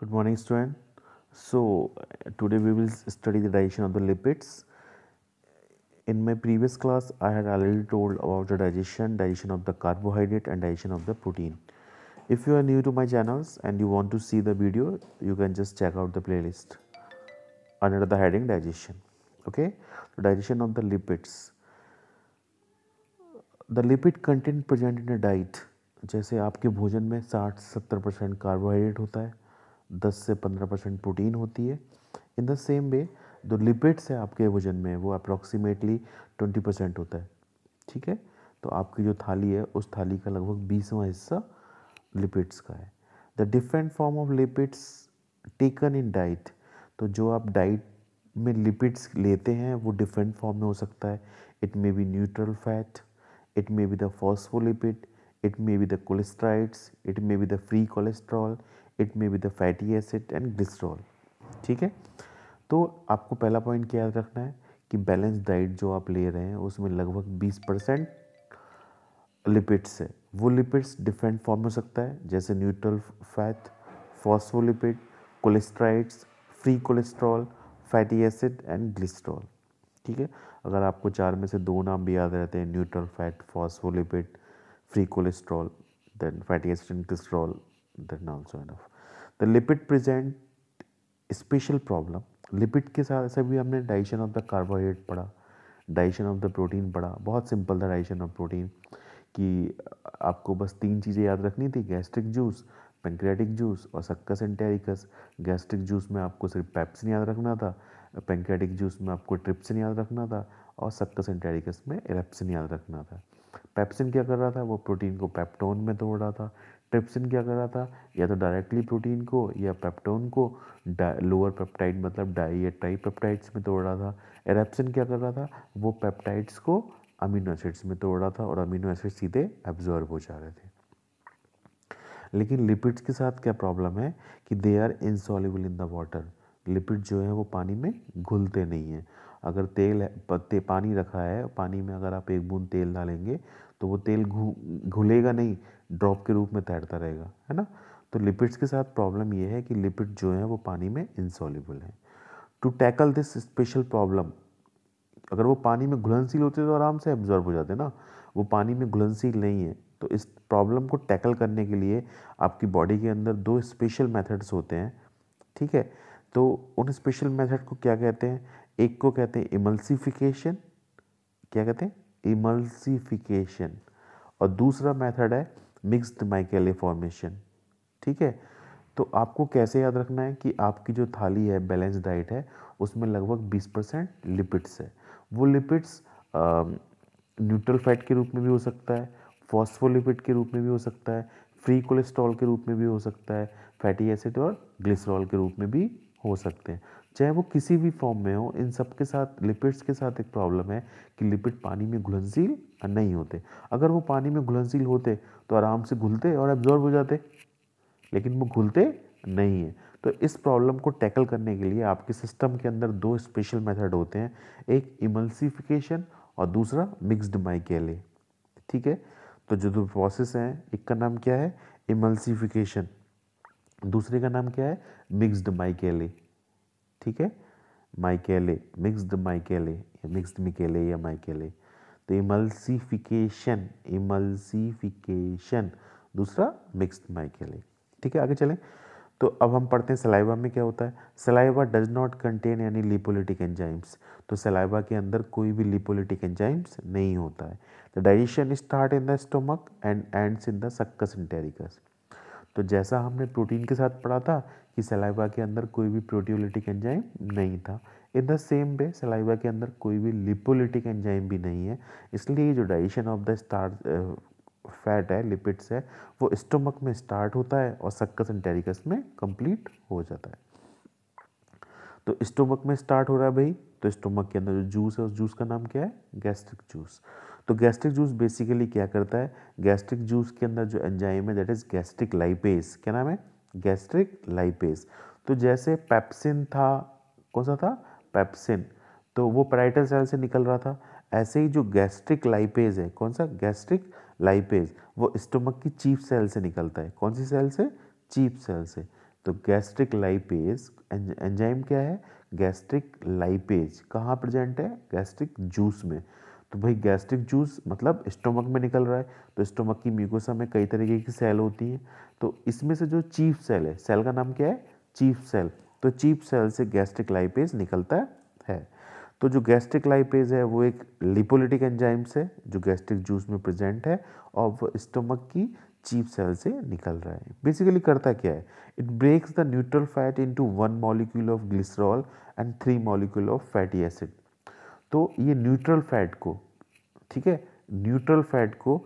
good morning student so today we will study the digestion of the lipids in my previous class i had already told about the digestion digestion of the carbohydrate and digestion of the protein if you are new to my channels and you want to see the video you can just check out the playlist under the heading digestion okay so digestion of the lipids the lipid content present in a diet जैसे आपके भोजन में 60-70 percent carbohydrate होता है दस से पंद्रह percent protein होती है इन द सेम वे जो लिपिड्स है आपके भोजन में वो अप्रॉक्सीमेटली ट्वेंटी परसेंट होता है ठीक है तो आपकी जो थाली है उस थाली का लगभग बीसवा हिस्सा लिपिड्स का है the different form of lipids taken in diet तो जो आप डाइट में लिपिड्स लेते हैं वो डिफरेंट फॉर्म में हो सकता है it may be neutral fat it may be the phospholipid it may be the cholesterides it may be the free cholesterol it may be the fatty acid and glycerol ठीक है तो आपको पहला point क्या याद रखना है कि बैलेंस डाइट जो आप ले रहे हैं उसमें लगभग 20 परसेंट लिपिड्स है वो लिपिड्स डिफरेंट फॉर्म हो सकता है जैसे neutral fat phospholipid cholesterides free cholesterol fatty acid and glycerol ठीक है अगर आपको चार में से दो नाम भी याद रहते हैं neutral fat phospholipid free cholesterol then fatty acid and glycerol then also enough the lipid present special problem lipid के साथ से भी हमने डाइजेशन ऑफ द कार्बोहाइड्रेट पढ़ा डाइजेशन ऑफ द प्रोटीन पढ़ा बहुत सिंपल था डाइजेशन ऑफ प्रोटीन कि आपको बस तीन चीज़ें याद रखनी थी गैस्ट्रिक जूस पेंक्रेटिक जूस और सक्कस एंटेरिकस गैस्ट्रिक जूस में आपको सिर्फ पैप्सिन याद रखना था पेंक्रेटिक जूस में आपको ट्रिप्सिन याद रखना था और सक्कस एंटेरिकस में एरेप्सिन याद रखना था पैप्सिन क्या कर रहा था वो प्रोटीन को पैप्टोन में तोड़ रहा था ट्रिप्सिन क्या कर रहा था या तो डायरेक्टली प्रोटीन को या पेप्टोन को लोअर पेप्टाइड मतलब डाई या ट्राई पेप्टाइड्स में तोड़ रहा था एरेप्सिन क्या कर रहा था वो पेप्टाइड्स को अमीनो एसिड्स में तोड़ रहा था और अमीनो एसिड सीधे एब्जॉर्ब हो जा रहे थे लेकिन लिपिड्स के साथ क्या प्रॉब्लम है कि they are insoluble in the water lipid जो है वो पानी में घुलते नहीं हैं अगर तेल पत्ते पानी रखा है पानी में अगर आप एक बूंद तेल डालेंगे तो वो तेल घुलेगा नहीं ड्रॉप के रूप में तैरता रहेगा है ना तो लिपिड्स के साथ प्रॉब्लम ये है कि लिपिड जो है वो पानी में इंसॉलिबल है to tackle this special problem अगर वो पानी में घुलनशील होते तो आराम से एब्जॉर्ब हो जाते ना वो पानी में घुलनशील नहीं है तो इस प्रॉब्लम को टैकल करने के लिए आपकी बॉडी के अंदर दो स्पेशल मेथड्स होते हैं ठीक है तो उन स्पेशल मेथड को क्या कहते हैं एक को कहते हैं इमल्सिफिकेशन क्या कहते हैं इमल्सिफिकेशन और दूसरा मेथड है मिक्स्ड माइकेले फॉर्मेशन ठीक है तो आपको कैसे याद रखना है कि आपकी जो थाली है बैलेंस डाइट है उसमें लगभग 20 परसेंट लिपिड्स है वो लिपिड्स न्यूट्रल फैट के रूप में भी हो सकता है फॉस्फोलिपिड के रूप में भी हो सकता है फ्री कोलेस्ट्रॉल के रूप में भी हो सकता है फैटी एसिड और ग्लिसरॉल के रूप में भी हो सकते हैं चाहे वो किसी भी फॉर्म में हो इन सब के साथ लिपिड्स के साथ एक प्रॉब्लम है कि लिपिड पानी में घुलनशील नहीं होते अगर वो पानी में घुलनशील होते तो आराम से घुलते और एब्जॉर्ब हो जाते लेकिन वो घुलते नहीं है तो इस प्रॉब्लम को टैकल करने के लिए आपके सिस्टम के अंदर दो स्पेशल मेथड होते हैं एक इमल्सिफिकेशन और दूसरा मिक्सड माइकेले ठीक है तो जो दो प्रोसेस हैं एक का नाम क्या है इमल्सिफिकेशन दूसरे का नाम क्या है मिक्सड माइकेले ठीक है माइकेले मिक्सड माइकेले मिक्सड मिकेले या माइकेले तो इमल्सीफिकेशन इमल्सीफिकेशन दूसरा मिक्सड माइकेले ठीक है आगे चलें तो अब हम पढ़ते हैं सलाइवा में क्या होता है सलाइवा डज नॉट कंटेन यानी लिपोलिटिक एंजाइम्स तो सलाइवा के अंदर कोई भी लिपोलिटिक एंजाइम्स नहीं होता है the digestion start in the stomach and ends in the succus entericus तो जैसा हमने प्रोटीन के साथ पढ़ा था कि सलाइवा के अंदर कोई भी प्रोटियोलिटिक एंजाइम नहीं था in the same way saliva के अंदर कोई भी लिपोलिटिक एंजाइम भी नहीं है इसलिए जो digestion of the star fat है लिपिड्स है वो स्टोमक में स्टार्ट होता है और सक्कस एंटेरिकस में कंप्लीट हो जाता है तो स्टोमक में स्टार्ट हो रहा है भाई तो स्टोमक के अंदर जो जूस है उस जूस का नाम क्या है गैस्ट्रिक जूस तो गैस्ट्रिक जूस बेसिकली क्या करता है गैस्ट्रिक जूस के अंदर जो एंजाइम है दैट इज गैस्ट्रिक लाइपेज क्या नाम है गैस्ट्रिक लाइपेज तो जैसे पेप्सिन था कौन सा था पेप्सिन तो वो पैराइटल सेल से निकल रहा था ऐसे ही जो गैस्ट्रिक लाइपेज है कौन सा गैस्ट्रिक लाइपेज वो स्टोमक की चीफ सेल से निकलता है कौन सी सेल से चीफ सेल से तो गैस्ट्रिक लाइपेज एंजाइम क्या है गैस्ट्रिक लाइपेज कहाँ प्रेजेंट है गैस्ट्रिक जूस में तो भाई गैस्ट्रिक जूस मतलब स्टोमक में निकल रहा है तो स्टोमक की म्यूकोसा में कई तरीके की सेल होती हैं तो इसमें से जो चीफ सेल है सेल का नाम क्या है चीफ सेल तो चीफ सेल से गैस्ट्रिक लाइपेज निकलता है तो जो गैस्ट्रिक लाइपेज है वो एक लिपोलिटिक एंजाइम्स है जो गैस्ट्रिक जूस में प्रेजेंट है और वो स्टोमक की चीप सेल से निकल रहा है बेसिकली करता क्या है it breaks the neutral fat into one molecule of glycerol and three molecule of fatty acid तो ये न्यूट्रल फैट को ठीक है न्यूट्रल फैट को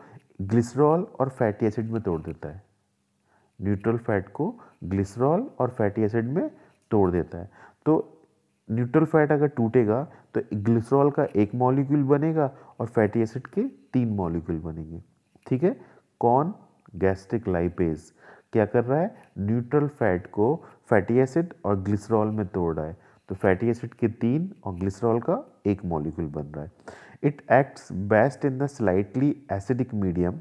ग्लिसरॉल और फैटी एसिड में तोड़ देता है न्यूट्रल फैट को ग्लिसरॉल और फैटी एसिड में तोड़ देता है तो न्यूट्रल फैट अगर टूटेगा तो ग्लिसरॉल का एक मॉलिक्यूल बनेगा और फैटी एसिड के तीन मॉलिक्यूल बनेंगे ठीक है कौन गैस्ट्रिक लाइपेज क्या कर रहा है न्यूट्रल फैट को फैटी एसिड और ग्लिसरॉल में तोड़ रहा है तो फैटी एसिड के तीन और ग्लिसरॉल का एक मॉलिक्यूल बन रहा है it acts best in the slightly acidic medium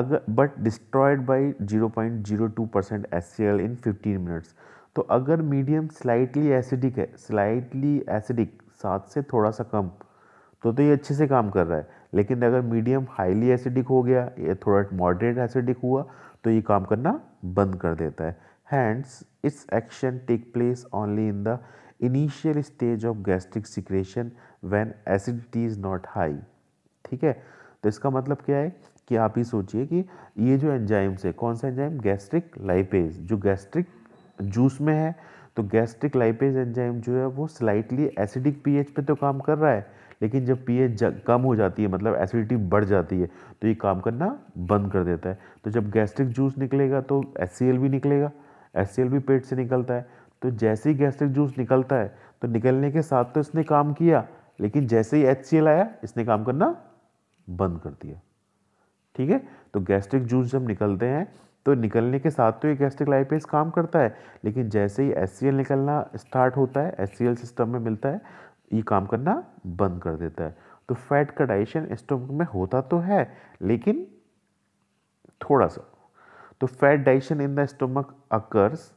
अगर but destroyed by zero point zero two percent as in fifteen minutes तो अगर मीडियम स्लाइटली एसिडिक है स्लाइटली एसिडिक सात से थोड़ा सा कम तो तो ये अच्छे से काम कर रहा है लेकिन अगर मीडियम हाईली एसिडिक हो गया या थोड़ा मॉडरेट एसिडिक हुआ तो ये काम करना बंद कर देता है Hence, its action take place only in the initial stage of gastric secretion when acidity is not high. ठीक है तो इसका मतलब क्या है कि आप ही सोचिए कि ये जो एंजाइम्स है कौन सा एंजाइम गैस्ट्रिक लाइपेज जो गैस्ट्रिक जूस में है तो गैस्ट्रिक लाइपेज एंजाइम जो है वो स्लाइटली एसिडिक पीएच पे तो काम कर रहा है लेकिन जब पीएच कम हो जाती है मतलब एसिडिटी बढ़ जाती है तो ये काम करना बंद कर देता है तो जब गैस्ट्रिक जूस निकलेगा तो एल भी निकलेगा एस भी पेट से निकलता है तो जैसे ही गैस्ट्रिक जूस निकलता है तो निकलने के साथ तो इसने काम किया लेकिन जैसे ही एच आया इसने काम करना बंद कर दिया ठीक है तो गैस्ट्रिक जूस जब निकलते हैं तो निकलने के साथ तो ये गैस्ट्रिक लाइपेज काम करता है लेकिन जैसे ही एस निकलना स्टार्ट होता है एस सिस्टम में मिलता है ये काम करना बंद कर देता है तो फैट का डाइजेशन स्टोमक में होता तो है लेकिन थोड़ा सा तो fat digestion in the stomach occurs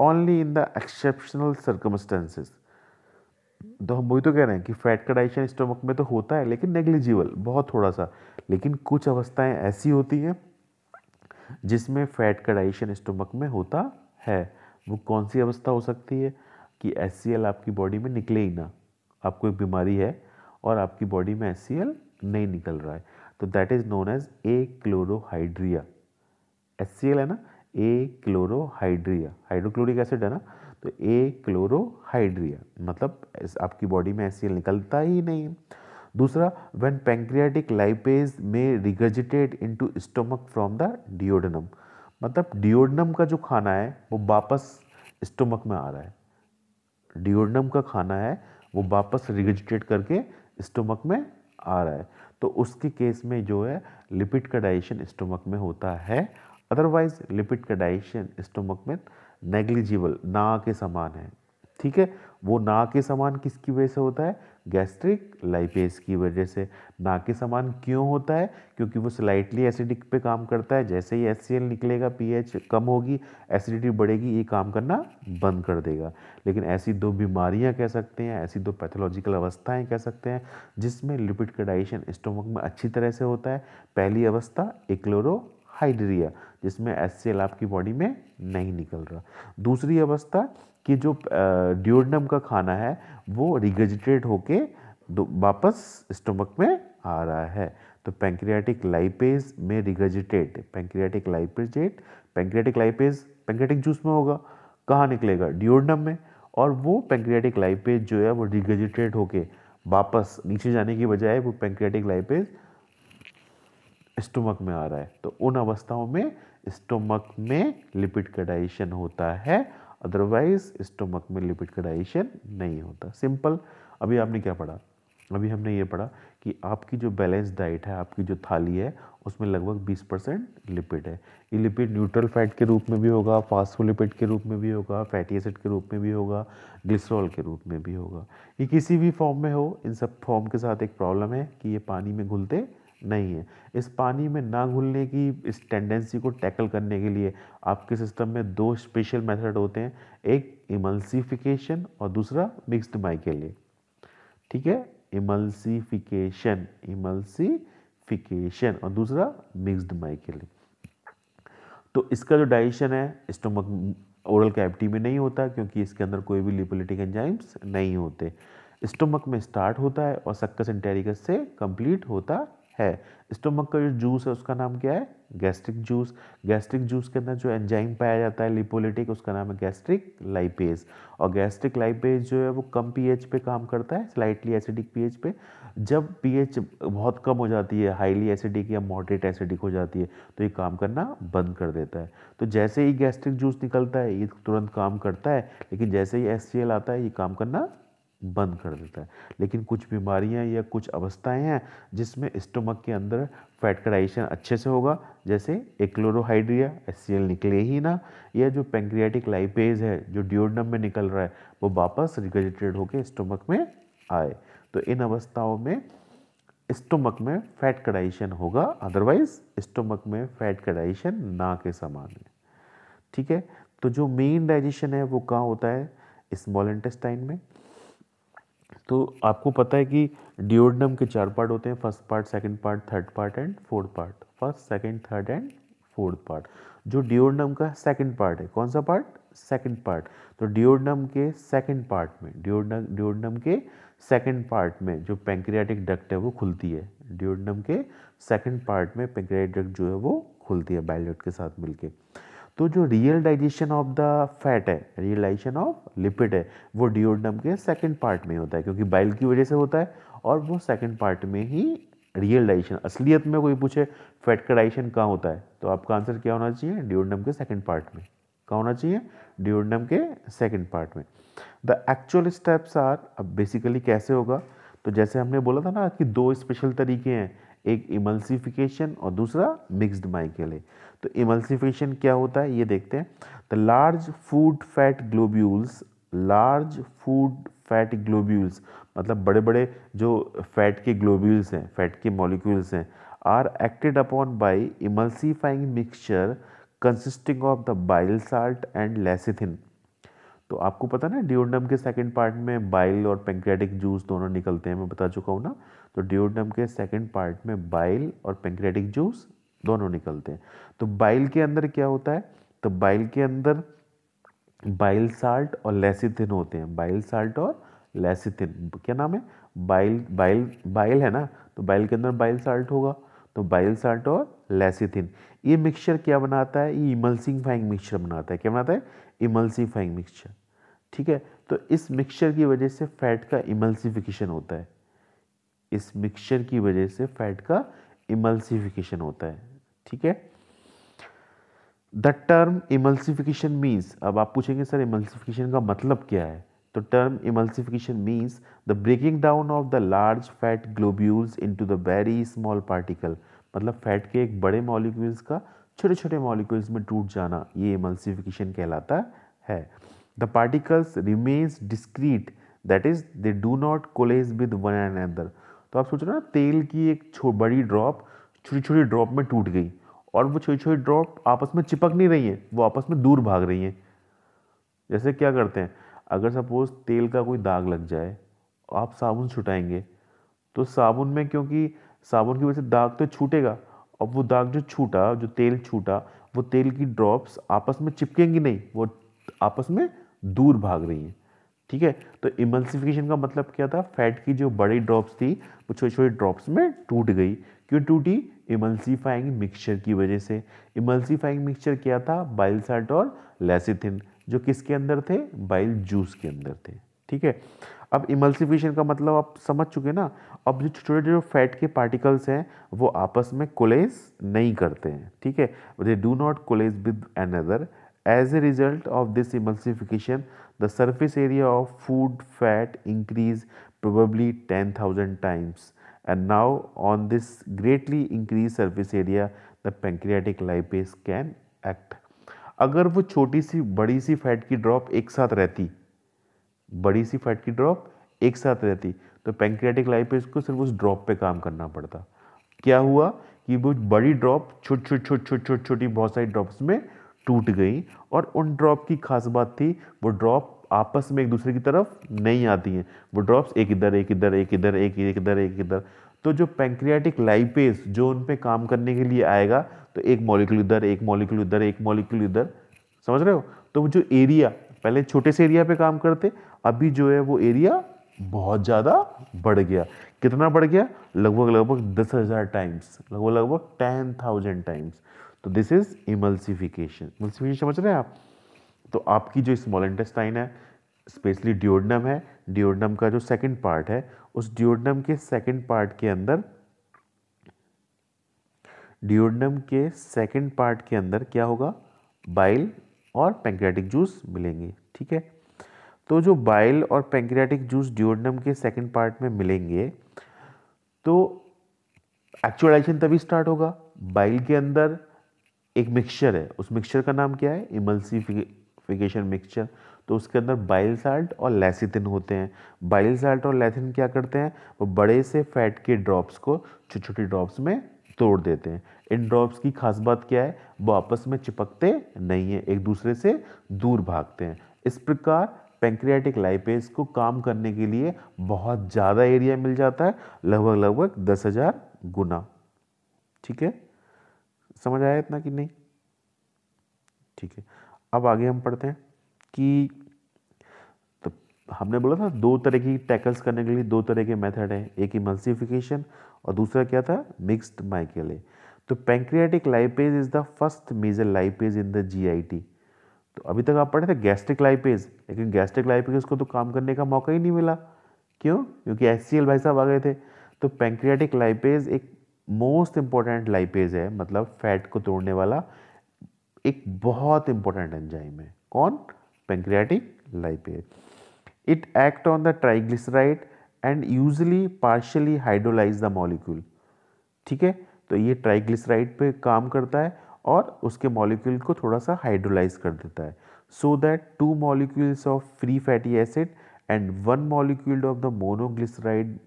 only in the exceptional circumstances तो हम वही तो कह रहे हैं कि फैट का डाइजेशन स्टोमक में तो होता है लेकिन नेग्लिजिबल बहुत थोड़ा सा लेकिन कुछ अवस्थाएं ऐसी होती हैं जिसमें फैट का डाइजेशन स्टोमक में होता है वो कौन सी अवस्था हो सकती है कि एस आपकी बॉडी में निकले ही ना आपको एक बीमारी है और आपकी बॉडी में एस नहीं निकल रहा है तो that is known as achlorhydria H है ना ए क्लोरोहाइड्रिया हाइड्रोक्लोरिक एसिड है ना तो ए क्लोरोहाइड्रिया मतलब आपकी बॉडी में एच निकलता ही नहीं दूसरा व्हेन पेंक्रियाटिक लाइपेज में in into stomach from the duodenum मतलब डिओडनम का जो खाना है वो वापस स्टोमक में आ रहा है डिओडनम का खाना है वो वापस रिगजिटेड करके स्टोमक में आ रहा है तो उसके केस में जो है लिपिड का डाइजेशन स्टोमक में होता है अदरवाइज लिपिड का डाइजेशन स्टोमक में नेग्लिजिबल ना के समान है ठीक है वो ना के समान किसकी वजह से होता है गैस्ट्रिक लाइपेज की वजह से ना के समान क्यों होता है क्योंकि वो स्लाइटली एसिडिक पे काम करता है जैसे ही एस निकलेगा पीएच कम होगी एसिडिटी बढ़ेगी ये काम करना बंद कर देगा लेकिन ऐसी दो बीमारियां कह सकते हैं ऐसी दो पैथोलॉजिकल अवस्थाएं कह सकते हैं जिसमें लिपिड का डाइजेशन स्टोमक में अच्छी तरह से होता है पहली अवस्था एक्लोरो हाइड्रिया जिसमें एस आपकी बॉडी में नहीं निकल रहा दूसरी अवस्था कि जो ड्योडनम का खाना है वो रिगजिटेड होके वापस स्टमक में आ रहा है तो पेंक्रियाटिक लाइपेज में रिगजिटेड पेंक्रियाटिक लाइपेजेट पेंक्रियाटिक लाइपेज पेंक्रियाटिक जूस में होगा कहाँ निकलेगा ड्योडनम में और वो पेंक्रियाटिक लाइपेज जो है वो रिगजिटेड होके वापस नीचे जाने की बजाय वो पेंक्रियाटिक लाइपेज स्टोमक में आ रहा है तो उन अवस्थाओं में स्टोमक में लिपिड का डाइजेशन होता है अदरवाइज स्टोमक में लिपिड का डाइजेशन नहीं होता सिंपल अभी आपने क्या पढ़ा अभी हमने ये पढ़ा कि आपकी जो बैलेंस डाइट है आपकी जो थाली है उसमें लगभग 20 परसेंट लिपिड है ये लिपिड न्यूट्रल फैट के रूप में भी होगा फास्फोलिपिड के रूप में भी होगा फैटी एसिड के रूप में भी होगा ग्लिसरॉल के रूप में भी होगा ये किसी भी फॉर्म में हो इन सब फॉर्म के साथ एक प्रॉब्लम है कि ये पानी में घुलते नहीं है इस पानी में ना घुलने की इस टेंडेंसी को टैकल करने के लिए आपके सिस्टम में दो स्पेशल मेथड होते हैं एक इमल्सिफिकेशन और दूसरा मिक्स्ड माई के लिए ठीक है इमल्सिफिकेशन इमल्सिफिकेशन और दूसरा मिक्स्ड माई के लिए तो इसका जो डाइजेशन है स्टोमक ओरल कैविटी में नहीं होता क्योंकि इसके अंदर कोई भी लिपोलिटिक एंजाइम्स नहीं होते स्टोमक में स्टार्ट होता है और सक्कस इंटेरिकस से कंप्लीट होता है स्टोमक का जो जूस है उसका नाम क्या है गैस्ट्रिक जूस गैस्ट्रिक जूस के अंदर जो एंजाइम पाया जाता है लिपोलिटिक उसका नाम है गैस्ट्रिक लाइपेज और गैस्ट्रिक लाइपेज जो है वो कम पीएच पे काम करता है स्लाइटली एसिडिक पीएच पे जब पीएच बहुत कम हो जाती है हाईली एसिडिक या मॉडरेट एसिडिक हो जाती है तो ये काम करना बंद कर देता है तो जैसे ही गैस्ट्रिक जूस निकलता है ये तुरंत काम करता है लेकिन जैसे ही एस आता है ये काम करना बंद कर देता है लेकिन कुछ बीमारियां या कुछ अवस्थाएं हैं जिसमें स्टोमक के अंदर फैट कडाइजेशन अच्छे से होगा जैसे एक्लोरोहाइड्रिया एस निकले ही ना या जो पेंक्रियाटिक लाइपेज है जो ड्योडनम में निकल रहा है वो वापस रिगेजिटेड होकर स्टोमक में आए तो इन अवस्थाओं में स्टोमक में फैट कड़ाइशन होगा अदरवाइज स्टोमक में फैट कड़ाइशन ना के समान है ठीक है तो जो मेन डाइजेशन है वो कहाँ होता है स्मॉल इंटेस्टाइन में तो आपको पता है कि डिओडनम के चार पार्ट होते हैं first part second part third part and fourth part first second third and fourth part जो डिओडनम का सेकंड पार्ट है कौन सा पार्ट सेकंड पार्ट तो डिओडनम के सेकंड पार्ट में डिओडनम डिओडनम के सेकंड पार्ट में जो पेंक्रियाटिक डक्ट है वो खुलती है डिओडनम के सेकंड पार्ट में पेंक्रियाटिक डक्ट जो है वो खुलती है बाइलेट के साथ मिलकर तो जो real digestion of the fat है रियल डाइजेशन ऑफ लिपिड है वो डिओडम के सेकेंड पार्ट में होता है क्योंकि बाइल की वजह से होता है और वो सेकेंड पार्ट में ही रियल डाइजेशन असलियत में कोई पूछे फैट का डाइजेशन कहाँ होता है तो आपका आंसर क्या होना चाहिए डिओडम के सेकेंड पार्ट में कहाँ होना चाहिए डिओडम के सेकेंड पार्ट में द एक्चुअल स्टेप्स आर अब बेसिकली कैसे होगा तो जैसे हमने बोला था ना कि दो स्पेशल तरीके हैं एक इमल्सिफिकेशन और दूसरा मिक्सड माइकेल है तो इमल्सिफिकेशन क्या होता है ये देखते हैं the large food fat globules large food fat globules मतलब बड़े बड़े जो फैट के ग्लोब्यूल्स हैं फैट के मॉलिक्यूल्स हैं are acted upon by emulsifying mixture consisting of the bile salt and lecithin तो आपको पता ना डिओडम के सेकेंड पार्ट में बाइल और पेंक्रेटिक जूस दोनों निकलते हैं मैं बता चुका हूँ ना तो ड्योडम के सेकेंड पार्ट में बाइल और पेंक्रेटिक जूस दोनों निकलते हैं तो बाइल के अंदर क्या होता है तो बाइल के अंदर बाइल साल्ट और लेसिथिन होते हैं बाइल साल्ट और लेसिथिन क्या नाम है बाइल बाइल बाइल है ना तो बाइल के अंदर बाइल साल्ट होगा तो बाइल साल्ट और लेसिथिन ये मिक्सचर क्या बनाता है ये फाइंग मिक्सचर बनाता है क्या बनाता है इमल्सिफाइंग मिक्सचर ठीक है तो इस मिक्सचर की वजह से फैट का इमल्सिफिकेशन होता है इस मिक्सचर की वजह से फैट का इमल्सिफिकेशन होता है ठीक है द टर्म इमल्सिफिकेशन मीन्स अब आप पूछेंगे सर इमल्सिफिकेशन का मतलब क्या है तो term emulsification means the breaking down of the large fat globules into the very small particle मतलब फैट के एक बड़े मॉलिक्यूल्स का छोटे छोटे मॉलिक्यूल्स में टूट जाना ये इमल्सिफिकेशन कहलाता है the particles remains discrete that is they do not coalesce with one and other तो आप सोच रहे ना तेल की एक छो बड़ी ड्रॉप छोटी छोटी ड्रॉप में टूट गई और वो छोटी छोटी ड्रॉप आपस में चिपक नहीं रही हैं वो आपस में दूर भाग रही हैं जैसे क्या करते हैं अगर सपोज़ तेल का कोई दाग लग जाए आप साबुन छुटाएंगे तो साबुन में क्योंकि साबुन की वजह से दाग तो छूटेगा और वो दाग जो छूटा जो तेल छूटा वो तेल की ड्रॉप्स आपस में चिपकेंगी नहीं वो आपस में दूर भाग रही हैं ठीक है तो इमल्सिफिकेशन का मतलब क्या था फैट की जो बड़ी ड्रॉप्स थी वो छोटे छोटे ड्रॉप्स में टूट गई क्यों टूटी इमल्सिफाइंग मिक्सचर की वजह से इमल्सिफाइंग मिक्सचर क्या था बाइल साल्ट और लेसिथिन जो किसके अंदर थे बाइल जूस के अंदर थे ठीक है अब इमल्सिफिकेशन का मतलब आप समझ चुके ना अब जो छोटे छोटे जो फैट के पार्टिकल्स हैं वो आपस में कोलेज नहीं करते हैं ठीक है they do not coalesce with an as a result of this emulsification the surface area of food fat increase probably ten thousand times and now on this greatly increase surface area the pancreatic lipase can act अगर वो छोटी सी बड़ी सी fat की drop एक साथ रहती बड़ी सी fat की ड्रॉप एक साथ रहती तो पेंक्रियाटिक लाइपेस को सिर्फ उस ड्रॉप पे काम करना पड़ता क्या हुआ कि वो बड़ी ड्रॉप छोट छोट छोट छोटी छोटी बहुत सारी ड्रॉप्स में टूट गई और उन ड्रॉप की खास बात थी वो ड्रॉप आपस में एक दूसरे की तरफ नहीं आती हैं वो ड्रॉप्स एक इधर एक इधर एक इधर एक इधर एक इधर तो जो पेंक्रियाटिक लाइपेस जो उन पर काम करने के लिए आएगा तो एक मॉलिक्यूल इधर एक मॉलिक्यूल इधर एक मॉलिक्यूल इधर समझ रहे हो तो जो एरिया पहले छोटे से एरिया पे काम करते अभी जो है वो एरिया बहुत ज़्यादा बढ़ गया कितना बढ़ गया लगभग लगभग दस हज़ार टाइम्स लगभग लगभग टेन थाउजेंड टाइम्स तो दिस इज इमल्सिफिकेशन इमल्सिफिकेशन समझ रहे हैं आप तो आपकी जो स्मॉल इंटेस्टाइन है स्पेशली ड्योडनम है ड्योडनम का जो सेकंड पार्ट है उस ड्योडनम के सेकंड पार्ट के अंदर ड्योडनम के सेकंड पार्ट के अंदर क्या होगा बाइल और पेंक्रेटिक जूस मिलेंगे ठीक है तो जो बाइल और पेंक्रेटिक जूस ड्योडनम के सेकंड पार्ट में मिलेंगे तो एक्चुअलाइजेशन तभी स्टार्ट होगा बाइल के अंदर एक मिक्सचर है उस मिक्सचर का नाम क्या है इमल्सीफिकेशन मिक्सचर तो उसके अंदर बाइल साल्ट और लेसिथिन होते हैं बाइल साल्ट और लेसिथिन क्या करते हैं वो बड़े से फैट के ड्रॉप्स को छोटे छोटे ड्रॉप्स में तोड़ देते हैं इन ड्रॉप्स की खास बात क्या है वो आपस में चिपकते नहीं है एक दूसरे से दूर भागते हैं इस प्रकार पेंक्रियाटिक लाइपेज को काम करने के लिए बहुत ज़्यादा एरिया मिल जाता है लगभग लगभग दस हज़ार गुना ठीक है समझ आया इतना कि नहीं ठीक है अब आगे हम पढ़ते हैं कि तो हमने बोला था दो तरह की टैकल्स करने के लिए दो तरह के मेथड हैं एक इमल्सिफिकेशन और दूसरा क्या था मिक्स्ड माइकेले तो pancreatic lipase is the first major lipase in the GIT तो अभी तक आप पढ़े थे गैस्ट्रिक लाइपेज लेकिन गैस्ट्रिक लाइपेज को तो काम करने का मौका ही नहीं मिला क्यों क्योंकि एस भाई साहब आ गए थे तो पैंक्रियाटिक लाइपेज एक मोस्ट इम्पॉर्टेंट लाइपेज है मतलब फैट को तोड़ने वाला एक बहुत इंपॉर्टेंट एंजाइम है कौन pancreatic lipase it act on the triglyceride and usually partially hydrolyse the molecule ठीक है तो ये ट्राइग्लिसराइड पे काम करता है और उसके मॉलिक्यूल को थोड़ा सा हाइड्रोलाइज कर देता है so that two molecules of free fatty acid and one molecule of the monoglyceride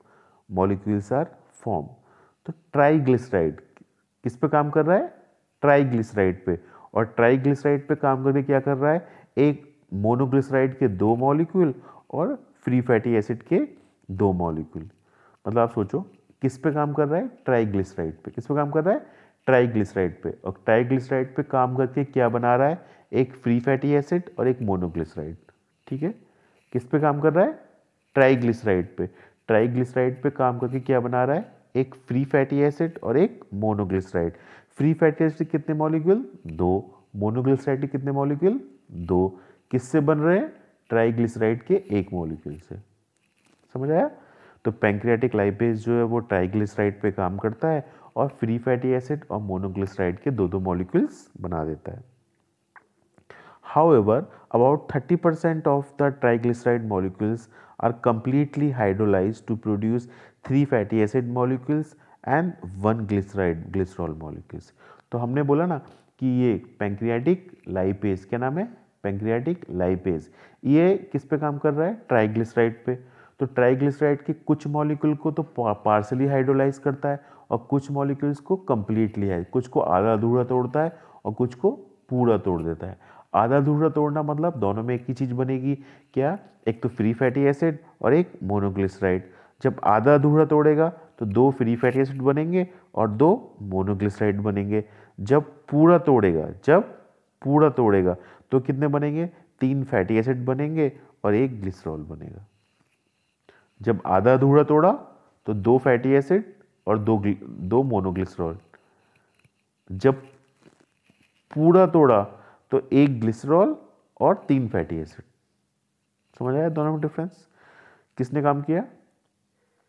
molecules are form तो ट्राइग्लिसराइड किस पे काम कर रहा है ट्राइग्लिसराइड पे और ट्राइग्लिसराइड पे काम करके क्या कर रहा है एक मोनोग्लिसराइड के दो मॉलिक्यूल और फ्री फैटी एसिड के दो मॉलिक्यूल मतलब आप सोचो किस पे काम कर रहा है ट्राइग्लिसराइड पे किस पे काम कर रहा है ट्राइग्लिसराइड पे और ट्राइग्लिसराइड पे काम करके क्या बना रहा है एक फ्री फैटी एसिड और एक मोनोग्लिसराइड ठीक है किस पे काम कर रहा है ट्राइग्लिसराइड पे ट्राइग्लिसराइड पे काम करके क्या बना रहा है एक फ्री फैटी एसिड और एक मोनोग्लिसराइड फ्री फैटी एसिड कितने मॉलिक्यूल दो मोनोग्लिसराइड कितने मॉलिक्यूल दो किससे बन रहे हैं ट्राइग्लिसराइड के एक मॉलिक्यूल से समझ आया तो पैंक्रियाटिक लाइपेज जो है वो ट्राइग्लिसराइड पे काम करता है और फ्री फैटी एसिड और मोनोग्लिसराइड के दो दो मॉलिक्यूल्स बना देता है how about thirty percent of the triglyceride molecules are completely hydrolyse to produce three fatty acid molecules and one glyceride glycerol molecules तो हमने बोला ना कि ये पेंक्रियाटिक लाइपेज क्या नाम है पेंक्रियाटिक लाइपेज ये किस पे काम कर रहा है ट्राइग्लिसराइड पे तो ट्राइग्लिसराइड के कुछ मॉलिक्यूल को तो पार्सली हाइड्रोलाइज करता है और कुछ मॉलिक्यूल्स को कम्प्लीटली है कुछ को आधा अधूरा तोड़ता है और कुछ को पूरा तोड़ देता है आधा अधूरा तोड़ना मतलब दोनों में एक ही चीज़ बनेगी क्या एक तो फ्री फैटी एसिड और एक मोनोग्लिसराइड जब आधा अधूरा तोड़ेगा तो दो फ्री फैटी एसिड बनेंगे और दो मोनोग्लिसराइड बनेंगे जब पूरा तोड़ेगा जब पूरा तोड़ेगा तो कितने बनेंगे तीन फैटी एसिड बनेंगे और एक ग्लिसरॉल बनेगा जब आधा अधूरा तोड़ा तो दो फैटी एसिड और दो दो मोनोग्लिसरॉल जब पूरा तोड़ा तो एक ग्लिसरॉल और तीन फैटी एसिड समझ आया दोनों में डिफरेंस किसने काम किया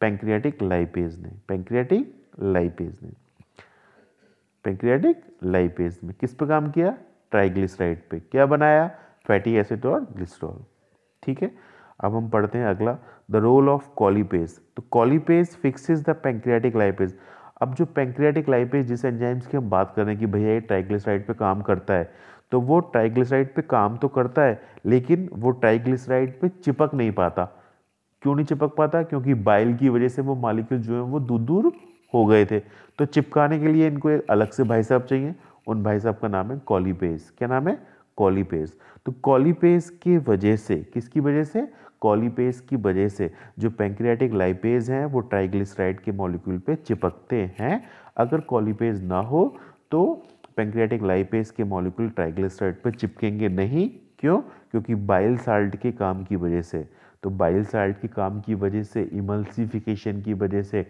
पैंक्रियाटिक लाइपेज ने पैंक्रियाटिक लाइपेज ने पैंक्रियाटिक लाइपेज में किस पे काम किया ट्राइग्लिसराइड पे क्या बनाया फैटी एसिड और ग्लिस्ट्रॉल ठीक है अब हम पढ़ते हैं अगला द रोल ऑफ कॉलीपेज तो colipase fixes the pancreatic lipase अब जो पैंक्रियाटिक लाइपेज जिस एंजाइम्स की हम बात कर रहे हैं कि भैया ये ट्राइग्लिसराइड पे काम करता है तो वो ट्राइग्लिसराइड पे काम तो करता है लेकिन वो ट्राइग्लिसराइड पे चिपक नहीं पाता क्यों नहीं चिपक पाता क्योंकि बाइल की वजह से वो मालिक्यूल जो है वो दूर दूर हो गए थे तो चिपकाने के लिए इनको एक अलग से भाई साहब चाहिए उन भाई साहब का नाम है कॉलीपेस क्या नाम है कॉलीपेस तो कॉलीपेस की वजह से किसकी वजह से कॉलीपेस की वजह से जो पेंक्रियाटिक लाइपेज हैं वो ट्राइग्लिसराइड के मॉलिक्यूल पे चिपकते हैं अगर कॉलीपेज ना हो तो पेंक्रियाटिक लाइपेज के मॉलिक्यूल ट्राइग्लिसराइड पे चिपकेंगे नहीं क्यों क्योंकि बाइल साल्ट के काम की वजह से तो बाइल साल्ट के काम की वजह से इमल्सिफिकेशन की वजह से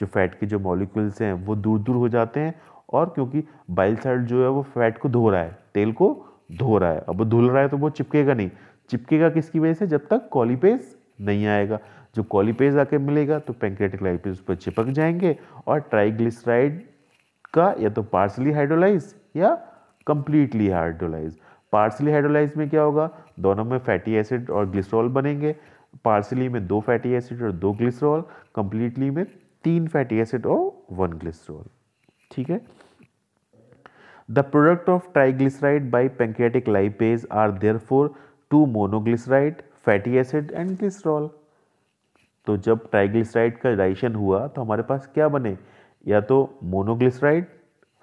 जो फैट के जो मॉलिक्यूल्स हैं वो दूर दूर हो जाते हैं और क्योंकि बाइल साल्ट जो है वो फैट को धो रहा है तेल को धो रहा है अब वो धुल रहा है तो वो चिपकेगा नहीं चिपकेगा किसकी वजह से जब तक कॉलीपेज नहीं आएगा जो कॉलीपेज आके मिलेगा तो पेंक्रेटिक लाइपेज उस पर चिपक जाएंगे और ट्राइग्लिसराइड का या तो पार्सली हाइड्रोलाइज या कंप्लीटली हाइड्रोलाइज पार्सली हाइड्रोलाइज में क्या होगा दोनों में फैटी एसिड और ग्लिसरॉल बनेंगे पार्सली में दो फैटी एसिड और दो ग्लिसरॉल कंप्लीटली में तीन फैटी एसिड और वन ग्लिसरॉल ठीक है the product of triglyceride by pancreatic lipase are therefore two monoglyceride fatty acid and glycerol तो जब ट्राइग्लिसराइड का डाइशन हुआ तो हमारे पास क्या बने या तो मोनोग्लिसराइड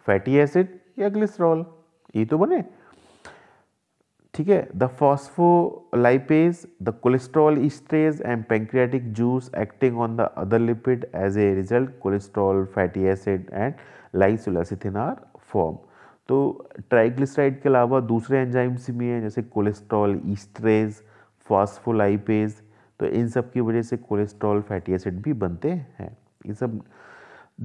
फैटी एसिड या ग्लिसरॉल ये तो बने ठीक है the phospholipase the cholesterol esterase and pancreatic juice acting on the other lipid as a result cholesterol fatty acid and lysolecithin are form तो ट्राइग्लिसराइड के अलावा दूसरे एंजाइम्स भी हैं जैसे कोलेस्ट्रॉल ईस्ट्रेज फॉस्फोलाइपेज तो इन सब की वजह से कोलेस्ट्रॉल फैटी एसिड भी बनते हैं ये सब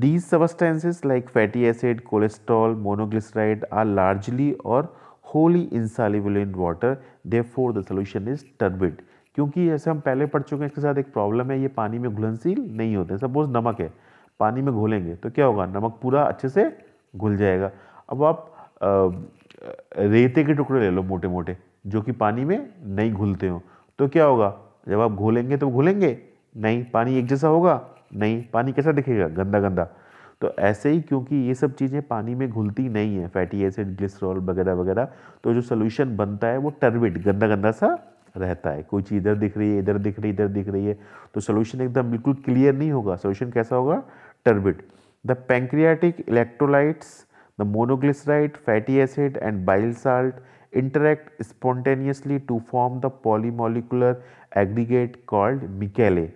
these substances like fatty acid cholesterol monoglyceride are largely और wholly insoluble in water therefore the solution is turbid क्योंकि ऐसे हम पहले पढ़ चुके हैं इसके साथ एक प्रॉब्लम है ये पानी में घुलनशील नहीं होते सपोज नमक है पानी में घोलेंगे तो क्या होगा नमक पूरा अच्छे से घुल जाएगा अब आप रेते के टुकड़े ले लो मोटे मोटे जो कि पानी में नहीं घुलते हो तो क्या होगा जब आप घोलेंगे तो घुलेंगे नहीं पानी एक जैसा होगा नहीं पानी कैसा दिखेगा गंदा गंदा तो ऐसे ही क्योंकि ये सब चीज़ें पानी में घुलती नहीं है फैटी एसिड ग्लिसरॉल वगैरह वगैरह तो जो सोल्यूशन बनता है वो टर्बिट गंदा गंदा सा रहता है कोई चीज़ इधर दिख रही है इधर दिख रही है इधर दिख रही है तो सोल्यूशन एकदम बिल्कुल क्लियर नहीं होगा सोल्यूशन कैसा होगा turbid the pancreatic electrolytes the monoglyceride fatty acid and bile salt interact spontaneously to form the polymolecular aggregate called micelle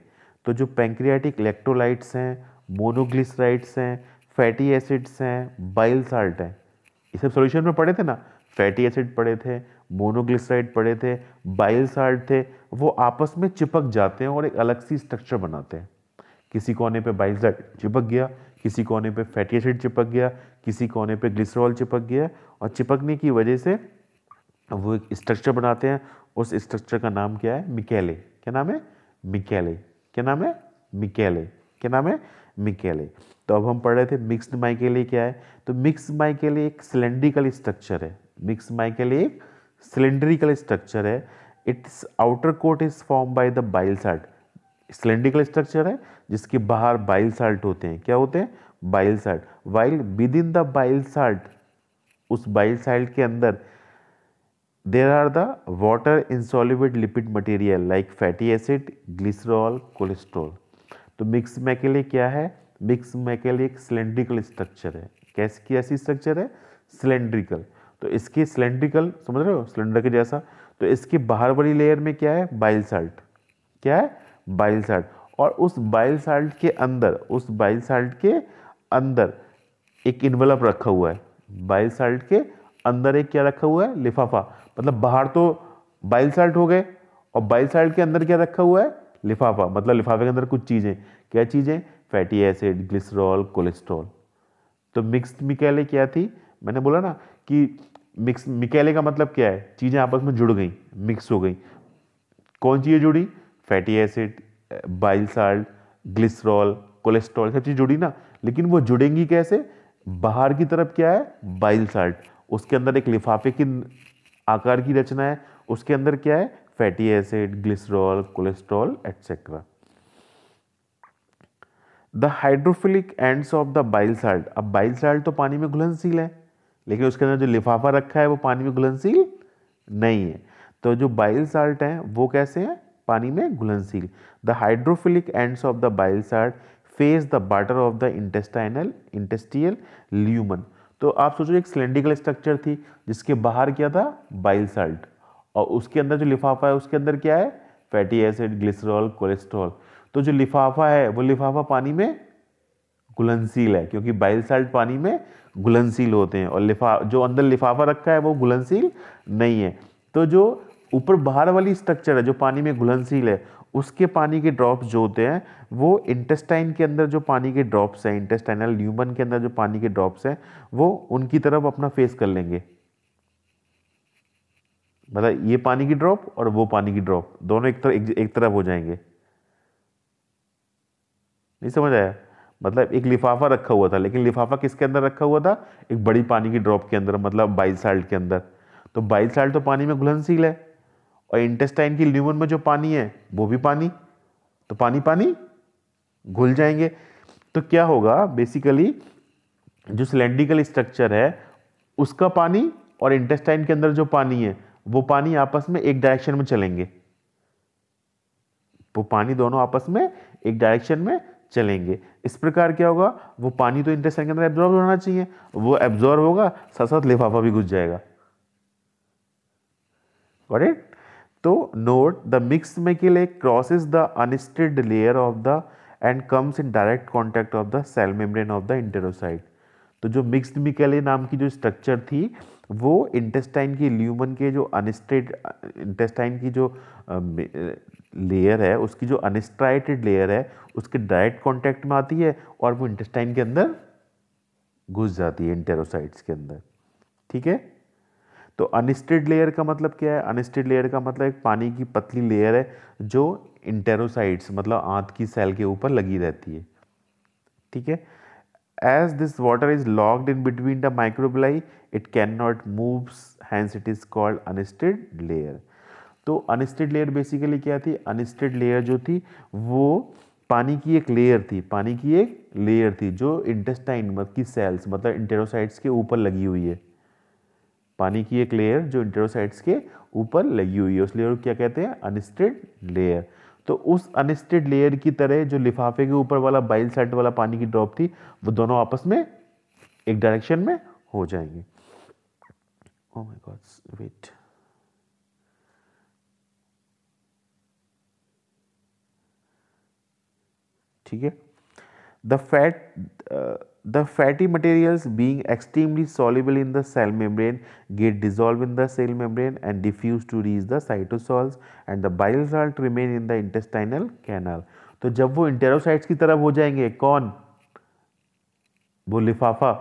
तो जो पैंक्रियाटिक इलेक्ट्रोलाइट्स हैं मोनोग्लिसराइड्स हैं फैटी एसिड्स हैं बाइल साल्ट हैं ये सब सोल्यूशन में पड़े थे ना फैटी एसिड पड़े थे मोनोग्लिसराइड पड़े थे बाइल साल्ट थे वो आपस में चिपक जाते हैं और एक अलग सी स्ट्रक्चर बनाते हैं किसी कोने पे बाइल साल्ट चिपक गया किसी कोने पे फैटी एसिड चिपक गया किसी कोने पे ग्लिसरॉल चिपक गया और चिपकने की वजह से वो एक स्ट्रक्चर बनाते हैं उस स्ट्रक्चर का नाम क्या है मिकेले क्या नाम है मिकेले क्या नाम है मिकेले क्या नाम है मिकेले तो अब हम पढ़ रहे थे मिक्स्ड माइकेले क्या है तो मिक्स माइकेले एक सिलेंड्रिकल स्ट्रक्चर है मिक्स माइकेले एक सिलेंड्रिकल स्ट्रक्चर है its outer coat is form by the bile salt cylindrical structure है जिसके बाहर बाइल साल्ट होते हैं क्या होते हैं bile salt while within the bile salt उस बाइल साल्ट के अंदर there are the water insoluble lipid material like fatty acid glycerol cholesterol तो मिक्स लिए क्या है मिक्स एक सिलेंड्रिकल स्ट्रक्चर है कैसे की ऐसी स्ट्रक्चर है सिलेंड्रिकल तो इसकी सिलेंड्रिकल समझ रहे हो सिलेंडर के जैसा तो इसकी बाहर वाली लेयर में क्या है बाइल साल्ट क्या है बाइल साल्ट और उस बाइल साल्ट के अंदर उस बाइल साल्ट के अंदर एक इन्वलप रखा हुआ है बाइल साल्ट के अंदर एक क्या रखा हुआ है लिफाफा मतलब बाहर तो बाइल साल्ट हो गए और बाइल साल्ट के अंदर क्या रखा हुआ है लिफाफा मतलब लिफाफे के अंदर कुछ चीज़ें क्या चीज़ें फैटी एसिड ग्लिसरॉल कोलेस्ट्रॉल तो मिक्स्ड मिकेले क्या थी मैंने बोला ना कि मिक्स मिकेले का मतलब क्या है चीज़ें आपस में जुड़ गई मिक्स हो गई कौन चीज़ें जुड़ी fatty acid bile salt glycerol cholesterol सब चीज़ जुड़ी ना लेकिन वो जुड़ेंगी कैसे बाहर की तरफ क्या है बाइल साल्ट उसके अंदर एक लिफाफे की आकार की रचना है उसके अंदर क्या है fatty acid glycerol cholesterol etcetera the hydrophilic ends of the bile salt अब बाइल साल्ट तो पानी में घुलनशील है लेकिन उसके अंदर जो लिफाफा रखा है वो पानी में घुलनशील नहीं है तो जो बाइल साल्ट है वो कैसे हैं पानी में घुलनशील the hydrophilic ends of the bile salt face the water of the intestinal intestinal lumen तो आप सोचो एक सिलेंड्रिकल स्ट्रक्चर थी जिसके बाहर क्या था बाइल साल्ट और उसके अंदर जो लिफाफा है उसके अंदर क्या है फैटी एसिड ग्लिसरॉल कोलेस्ट्रॉल तो जो लिफाफा है वो लिफाफा पानी में घुलनशील है क्योंकि बाइल साल्ट पानी में घुलनशील होते हैं और लिफा जो अंदर लिफाफा रखा है वो घुलनशील नहीं है तो जो ऊपर बाहर वाली स्ट्रक्चर है जो पानी में घुलनशील है उसके पानी के ड्रॉप्स जो होते हैं वो इंटेस्टाइन के अंदर जो पानी के ड्रॉप्स हैं इंटेस्टाइनल ल्यूमन के अंदर जो पानी के ड्रॉप्स हैं वो उनकी तरफ अपना फेस कर लेंगे मतलब ये पानी की ड्रॉप और वो पानी की ड्रॉप दोनों एक तरफ एक, तरफ हो जाएंगे नहीं समझ आया मतलब एक लिफाफा रखा हुआ था लेकिन लिफाफा किसके अंदर रखा हुआ था एक बड़ी पानी की ड्रॉप के अंदर मतलब बाइल साल्ट के अंदर तो बाइल साल्ट तो पानी में घुलनशील है और इंटेस्टाइन की ल्यूमन में जो पानी है वो भी पानी तो पानी पानी घुल जाएंगे तो क्या होगा बेसिकली जो सिलेंड्रिकल स्ट्रक्चर है उसका पानी और इंटेस्टाइन के अंदर जो पानी है वो पानी आपस में एक डायरेक्शन में चलेंगे वो पानी दोनों आपस में एक डायरेक्शन में चलेंगे इस प्रकार क्या होगा वो पानी तो इंटेस्टाइन के अंदर एब्जॉर्ब होना चाहिए वो एब्जॉर्ब होगा साथ साथ लिफाफा भी घुस जाएगा करेक्ट तो नोट द मिक्स मेकिल एक crosses the unstirred layer of the and comes in direct contact of the cell membrane of the enterocyte तो जो मिक्स्ड मिकेले नाम की जो स्ट्रक्चर थी वो इंटेस्टाइन की ल्यूमन के जो अनस्ट्रेट इंटेस्टाइन की जो लेयर है उसकी जो अनस्ट्राइटेड लेयर है उसके डायरेक्ट कांटेक्ट में आती है और वो इंटेस्टाइन के अंदर घुस जाती है इंटेरोसाइट्स के अंदर ठीक है तो अनस्टेड लेयर का मतलब क्या है अनस्टेड लेयर का मतलब एक पानी की पतली लेयर है जो इंटेरोसाइट्स मतलब आंत की सेल के ऊपर लगी रहती है ठीक है As this water is locked in between the microvilli, it cannot move, hence it is called unested layer. तो अनस्टेड लेयर बेसिकली क्या थी अनस्टेड लेयर जो थी वो पानी की एक लेयर थी पानी की एक लेयर थी जो इंटेस्टाइन मतलब की सेल्स मतलब इंटेरोसाइट्स के ऊपर लगी हुई है पानी की एक लेयर जो इंटेरोसाइट्स के ऊपर लगी हुई है उस लेयर को क्या कहते हैं अनस्टेड लेयर तो उस अनिस्टेड लेयर की तरह जो लिफाफे के ऊपर वाला बाइल साइड वाला पानी की ड्रॉप थी वो दोनों आपस में एक डायरेक्शन में हो जाएंगे ओ माय गॉड वेट ठीक है the fat The fatty materials being extremely soluble in the cell membrane get dissolved in the cell membrane and diffuse to reach the cytosols and the bile salt remain in the intestinal canal. तो जब वो इंटेरोसाइट्स की तरफ हो जाएंगे कौन वो लिफाफा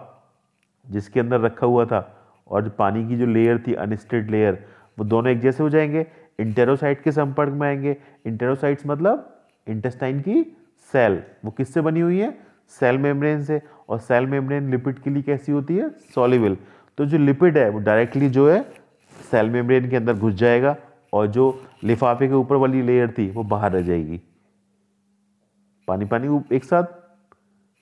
जिसके अंदर रखा हुआ था और पानी की जो लेयर थी अनस्टेड लेयर वो दोनों एक जैसे हो जाएंगे इंटेरोसाइट के संपर्क में आएंगे इंटेरोसाइट्स मतलब इंटेस्टाइन की सेल वो किससे बनी हुई है सेल मेम्ब्रेन से और सेल मेम्ब्रेन लिपिड के लिए कैसी होती है सॉलिबल तो जो लिपिड है वो डायरेक्टली जो है सेल मेम्ब्रेन के अंदर घुस जाएगा और जो लिफाफे के ऊपर वाली लेयर थी वो बाहर रह जाएगी पानी पानी एक साथ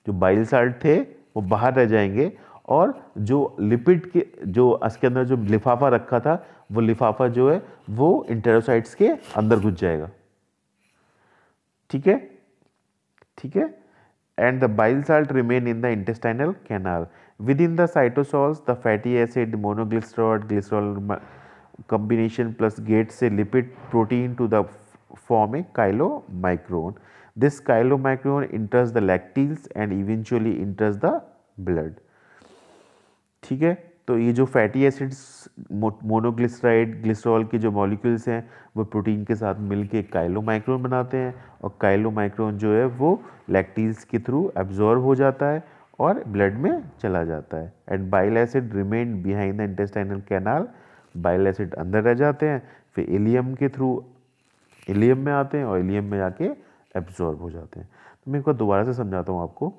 जो बाइल साल्ट थे वो बाहर रह जाएंगे और जो लिपिड के जो इसके अंदर जो लिफाफा रखा था वो लिफाफा जो है वो इंटेरोसाइट्स के अंदर घुस जाएगा ठीक है ठीक है and the bile salt remain in the intestinal canal. Within the cytosols, the fatty acid, monoglycerol, glycerol combination plus gets a lipid protein to the form a chylomicron. This chylomicron enters the lacteals and eventually enters the blood. ठीक है तो ये जो fatty acids monoglyceride glycerol के जो molecules हैं वो protein के साथ मिलके काइलो माइक्रोन बनाते हैं और काइलो माइक्रोन जो है वो लैक्टीज के थ्रू एब्जॉर्व हो जाता है और ब्लड में चला जाता है and bile acid remain behind the intestinal canal bile acid अंदर रह जाते हैं फिर एलियम के थ्रू एलियम में आते हैं और एलियम में जाके एब्जॉर्ब हो जाते हैं तो मैं एक बार दोबारा से समझाता हूँ आपको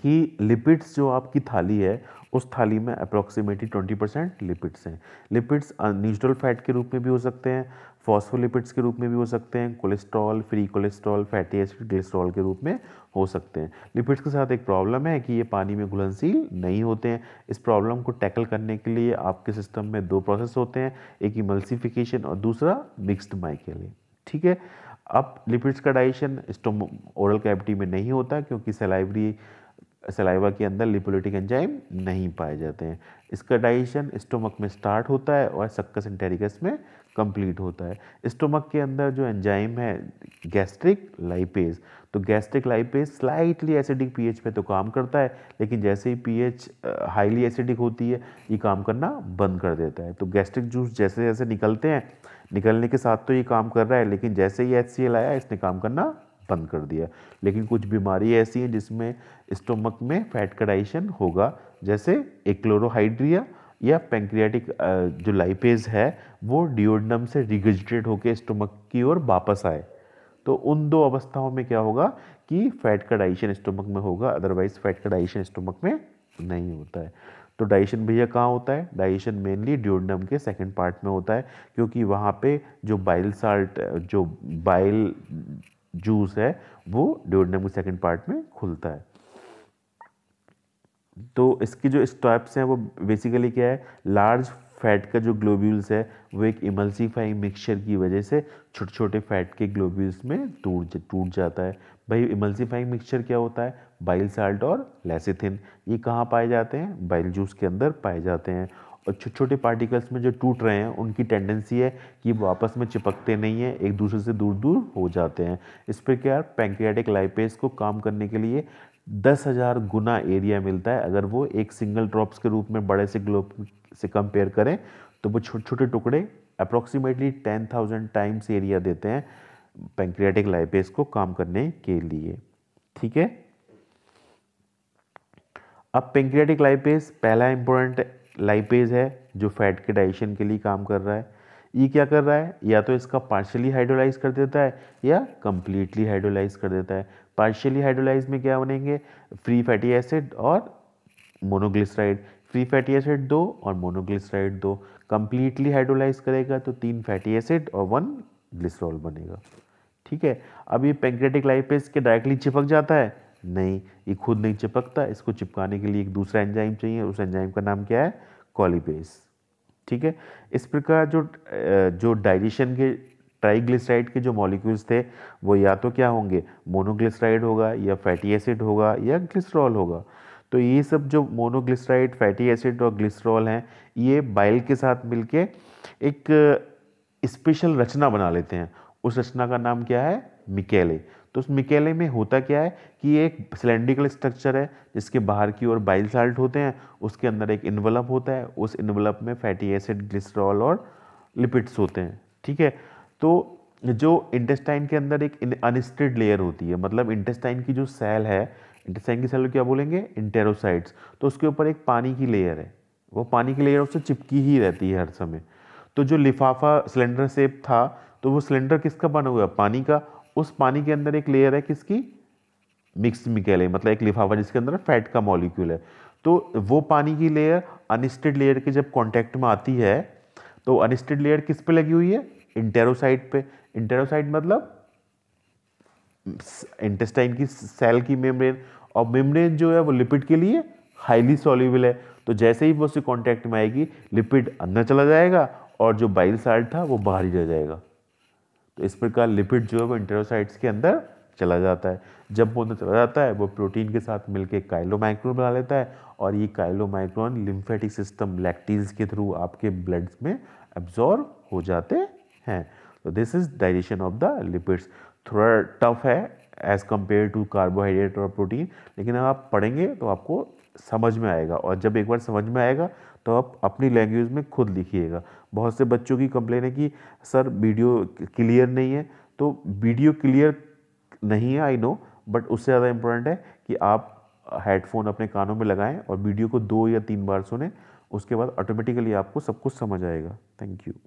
कि लिपिड्स जो आपकी थाली है उस थाली में अप्रॉक्सीमेटली 20 परसेंट लिपिड्स हैं लिपिड्स न्यूट्रल फैट के रूप में भी हो सकते हैं फॉस्फोलिपिड्स के रूप में भी हो सकते हैं cholesterol free cholesterol fatty acid cholesterol के रूप में हो सकते हैं लिपिड्स के साथ एक प्रॉब्लम है कि ये पानी में घुलनशील नहीं होते हैं इस प्रॉब्लम को टैकल करने के लिए आपके सिस्टम में दो प्रोसेस होते हैं एक इमल्सिफिकेशन और दूसरा मिक्सड माइकेलिन ठीक है अब लिपिड्स का डाइजेशन स्टोम ओरल कैविटी में नहीं होता क्योंकि सेलाइवरी सलाइवा के अंदर लिपोलिटिक एंजाइम नहीं पाए जाते हैं इसका डाइजेशन स्टोमक में स्टार्ट होता है और सक्कस इंटेरिकस में कंप्लीट होता है स्टोमक के अंदर जो एंजाइम है गैस्ट्रिक लाइपेज तो gastric lipase slightly acidic pH पे तो काम करता है लेकिन जैसे ही पीएच हाईली एसिडिक होती है ये काम करना बंद कर देता है तो गैस्ट्रिक जूस जैसे जैसे निकलते हैं निकलने के साथ तो ये काम कर रहा है लेकिन जैसे ही एच आया इसने काम करना बंद कर दिया लेकिन कुछ बीमारी ऐसी हैं जिसमें स्टोमक में फैट कडाइशन होगा जैसे एक्लोरोहाइड्रिया या पेंक्रियाटिक जो लाइपेज है वो डिओडनम से रिगजिटेड होकर स्टोमक की ओर वापस आए तो उन दो अवस्थाओं में क्या होगा कि फैट का डाइशन स्टोमक में होगा अदरवाइज फैट का डाइशन स्टोमक में नहीं होता है तो डाइशन भैया कहाँ होता है डाइशन मेनली ड्योडनम के सेकंड पार्ट में होता है क्योंकि वहाँ पे जो बाइल साल्ट जो बाइल जूस है वो ड्यूडनम के सेकेंड पार्ट में खुलता है तो इसकी जो स्टॉप्स हैं वो बेसिकली क्या है लार्ज फैट का जो ग्लोब्यूल्स है वो एक इमल्सीफाइंग मिक्सचर की वजह से छोटे छोटे फैट के ग्लोब्यूल्स में टूट टूट जाता है भाई इमल्सीफाइंग मिक्सचर क्या होता है बाइल साल्ट और लेसिथिन ये कहाँ पाए जाते हैं बाइल जूस के अंदर पाए जाते हैं और छोटे छोटे पार्टिकल्स में जो टूट रहे हैं उनकी टेंडेंसी है कि आपस में चिपकते नहीं हैं एक दूसरे से दूर दूर हो जाते हैं इस पर क्या पैंक्रियाटिक लाइपेज को काम करने के लिए दस हज़ार गुना एरिया मिलता है अगर वो एक सिंगल ड्रॉप्स के रूप में बड़े से ग्लोब से कंपेयर करें तो वो छोटे छोटे टुकड़े approximately ten thousand times area देते हैं पैंक्रियाटिक लाइपेज को काम करने के लिए ठीक है अब पेंक्रियाटिक लाइपेज पहला इंपॉर्टेंट लाइपेज है जो फैट के डाइजेशन के लिए काम कर रहा है ये क्या कर रहा है या तो इसका पार्शियली हाइड्रोलाइज कर देता है या कम्प्लीटली हाइड्रोलाइज कर देता है पार्शियली हाइड्रोलाइज में क्या बनेंगे फ्री फैटी एसिड और मोनोग्लिसराइड फ्री फैटी एसिड दो और मोनोग्लिसराइड दो कम्प्लीटली हाइड्रोलाइज करेगा तो तीन फैटी एसिड और वन ग्लिसरॉल बनेगा ठीक है अब ये पेंक्रेटिक लाइपेज के डायरेक्टली चिपक जाता है नहीं ये खुद नहीं चिपकता इसको चिपकाने के लिए एक दूसरा एंजाइम चाहिए उस एंजाइम का नाम क्या है कॉलीपेस ठीक है इस प्रकार जो जो डाइजेशन के ट्राइग्लिसराइड के जो मॉलिक्यूल्स थे वो या तो क्या होंगे मोनोग्लिसराइड होगा या फैटी एसिड होगा या ग्लिसरॉल होगा तो ये सब जो मोनोग्लिसराइड फैटी एसिड और ग्लिसरॉल हैं ये बाइल के साथ मिलके एक स्पेशल रचना बना लेते हैं उस रचना का नाम क्या है मिकेले तो उस मिकेले में होता क्या है कि एक सिलेंड्रिकल स्ट्रक्चर है जिसके बाहर की ओर बाइल साल्ट होते हैं उसके अंदर एक इन्वलप होता है उस इन्वलप में फैटी एसिड ग्लिस्ट्रॉल और लिपिड्स होते हैं ठीक है तो जो इंटेस्टाइन के अंदर एक अनस्टेड लेयर होती है मतलब इंटेस्टाइन की जो सेल है इंटेस्टाइन की सेल को क्या बोलेंगे इंटेरोसाइट्स तो उसके ऊपर एक पानी की लेयर है वो पानी की लेयर उससे चिपकी ही रहती है हर समय तो जो लिफाफा सिलेंडर सेप था तो वो सिलेंडर किसका बना हुआ है पानी का उस पानी के अंदर एक लेयर है किसकी मिक्स मिकेले मतलब एक लिफाफा जिसके अंदर फैट का मॉलिक्यूल है तो वो पानी की लेयर अनिस्टेड लेयर के जब कॉन्टैक्ट में आती है तो अनिस्टेड लेयर किस पे लगी हुई है इंटेरोसाइट पे इंटेरोसाइट मतलब इंटेस्टाइन की सेल की मेम्ब्रेन और मेम्ब्रेन जो है वो लिपिड के लिए हाईली सॉल्यूबल है तो जैसे ही वो उससे कॉन्टैक्ट में आएगी लिपिड अंदर चला जाएगा और जो बाइल साल्ट था वो बाहर ही रह जाएगा तो इस प्रकार लिपिड जो है वो इंटेरोसाइट्स के अंदर चला जाता है जब वो अंदर चला जाता है वो प्रोटीन के साथ मिलके काइलोमाइक्रोन बना लेता है और ये काइलोमाइक्रोन लिम्फेटिक सिस्टम लैक्टीन्स के थ्रू आपके ब्लड में एब्जॉर्व हो जाते हैं तो this is digestion of the lipids थोड़ा टफ है एज़ कम्पेयर टू कार्बोहाइड्रेट और प्रोटीन लेकिन आप पढ़ेंगे तो आपको समझ में आएगा और जब एक बार समझ में आएगा तो आप अपनी लैंग्वेज में खुद लिखिएगा बहुत से बच्चों की कंप्लेन है कि सर वीडियो क्लियर नहीं है तो वीडियो क्लियर नहीं है आई नो बट उससे ज़्यादा इम्पोर्टेंट है कि आप हेडफोन अपने कानों में लगाएं और वीडियो को दो या तीन बार सुने उसके बाद ऑटोमेटिकली आपको सब कुछ समझ आएगा थैंक यू